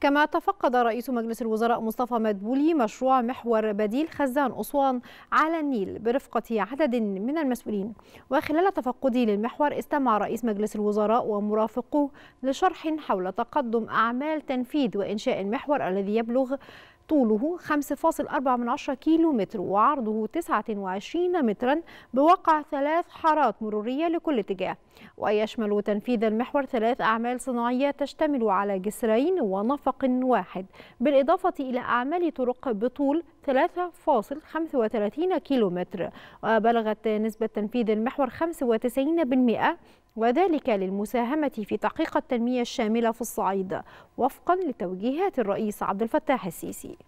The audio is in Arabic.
كما تفقد رئيس مجلس الوزراء مصطفى مدبولي مشروع محور بديل خزان أسوان على النيل برفقة عدد من المسؤولين وخلال تفقده للمحور استمع رئيس مجلس الوزراء ومرافقوه لشرح حول تقدم أعمال تنفيذ وإنشاء المحور الذي يبلغ طوله 5.4 كيلو متر وعرضه 29 مترا بوقع ثلاث حارات مرورية لكل اتجاه ويشمل تنفيذ المحور ثلاث أعمال صناعية تشتمل على جسرين ونفق واحد بالإضافة إلى أعمال طرق بطول 3.35 كيلو متر وبلغت نسبة تنفيذ المحور 95% وذلك للمساهمة في تحقيق التنمية الشاملة في الصعيد وفقا لتوجيهات الرئيس عبد الفتاح السيسي